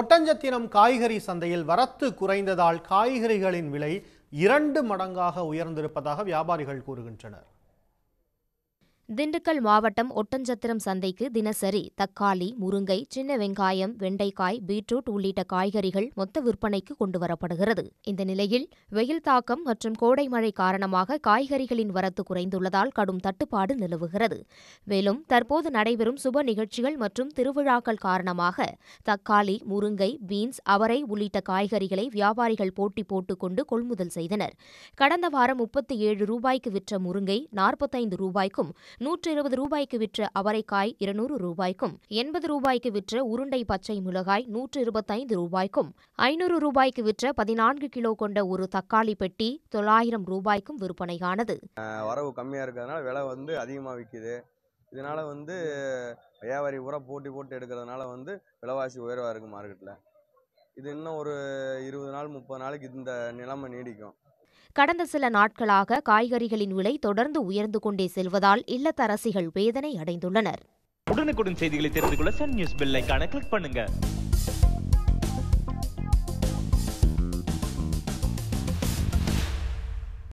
ஒட்டஞ்சத்தினம் காய்கறி சந்தையில் வரத்து குறைந்ததால் காய்கறிகளின் விலை இரண்டு மடங்காக உயர்ந்திருப்பதாக வியாபாரிகள் கூறுகின்றனர் திண்டுக்கல் மாவட்டம் ஒட்டஞ்சத்திரம் சந்தைக்கு தினசரி தக்காளி முருங்கை சின்ன வெங்காயம் வெண்டைக்காய் பீட்ரூட் உள்ளிட்ட காய்கறிகள் மொத்த விற்பனைக்கு கொண்டுவரப்படுகிறது இந்த நிலையில் வெயில் தாக்கம் மற்றும் கோடை மழை காரணமாக காய்கறிகளின் வரத்து குறைந்துள்ளதால் கடும் தட்டுப்பாடு நிலவுகிறது மேலும் தற்போது நடைபெறும் சுப நிகழ்ச்சிகள் மற்றும் திருவிழாக்கள் காரணமாக தக்காளி முருங்கை பீன்ஸ் அவரை உள்ளிட்ட காய்கறிகளை வியாபாரிகள் போட்டி போட்டுக்கொண்டு கொள்முதல் செய்தனர் கடந்த வாரம் முப்பத்தி ஏழு ரூபாய்க்கு விற்ற முருங்கை நாற்பத்தைந்து ரூபாய்க்கும் நூற்றி இருபது ரூபாய்க்கு விற்ற அவரைக்காய் இருநூறு ரூபாய்க்கும் எண்பது ரூபாய்க்கு விற்ற உருண்டை பச்சை மிளகாய் நூற்று இருபத்தைந்து ரூபாய்க்கும் ஐநூறு ரூபாய்க்கு விற்ற பதினான்கு கிலோ கொண்ட ஒரு தக்காளி பெட்டி தொள்ளாயிரம் ரூபாய்க்கும் விற்பனையானது வரவு கம்மியா இருக்கிறதுனால விலை வந்து அதிகமா விற்குது இதனால வந்து வியாபாரி உரம் போட்டி போட்டு எடுக்கிறதுனால வந்து விலைவாசி உயர்வாக இருக்கு மார்க்கெட்ல இது இன்னும் ஒரு இருபது நாள் முப்பது நாளைக்கு இந்த நிலைமை நீடிக்கும் கடந்த சில நாட்களாக காய்கறிகளின் விலை தொடர்ந்து உயர்ந்து கொண்டே செல்வதால் இல்லத்தரசிகள் வேதனை அடைந்துள்ளனர் உடனுக்குடன் செய்திகளை தெரிந்து கொள்ள சன் நியூஸ் பெல் கிளிக் பண்ணுங்க